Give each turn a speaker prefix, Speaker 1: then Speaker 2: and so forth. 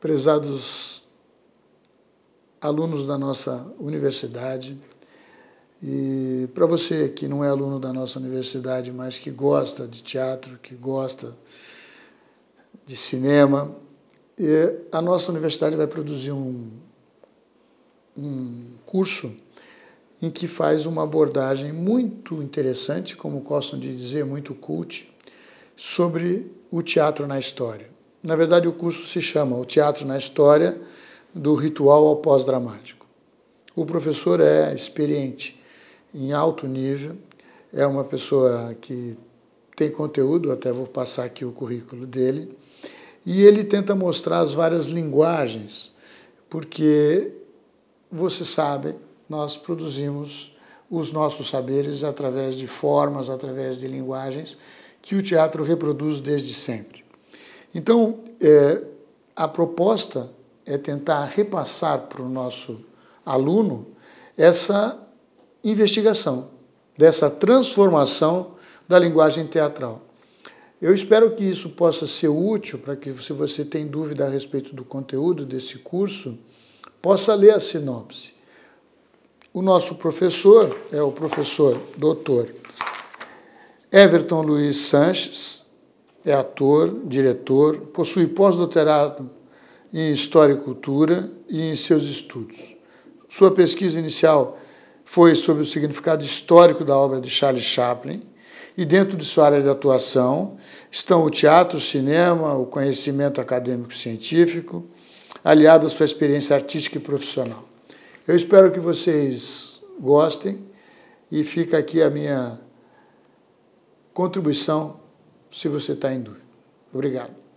Speaker 1: prezados alunos da nossa universidade, e para você que não é aluno da nossa universidade, mas que gosta de teatro, que gosta de cinema, a nossa universidade vai produzir um, um curso em que faz uma abordagem muito interessante, como gostam de dizer, muito cult, sobre o teatro na história. Na verdade, o curso se chama O Teatro na História, do Ritual ao Pós-Dramático. O professor é experiente, em alto nível, é uma pessoa que tem conteúdo, até vou passar aqui o currículo dele, e ele tenta mostrar as várias linguagens, porque vocês sabem, nós produzimos os nossos saberes através de formas, através de linguagens que o teatro reproduz desde sempre. Então, é, a proposta é tentar repassar para o nosso aluno essa investigação, dessa transformação da linguagem teatral. Eu espero que isso possa ser útil para que, se você tem dúvida a respeito do conteúdo desse curso, possa ler a sinopse. O nosso professor é o professor doutor Everton Luiz Sanches, é ator, diretor, possui pós-doutorado em História e Cultura e em seus estudos. Sua pesquisa inicial foi sobre o significado histórico da obra de Charles Chaplin, e dentro de sua área de atuação estão o teatro, o cinema, o conhecimento acadêmico científico, aliado à sua experiência artística e profissional. Eu espero que vocês gostem e fica aqui a minha contribuição se você está em dúvida. Obrigado.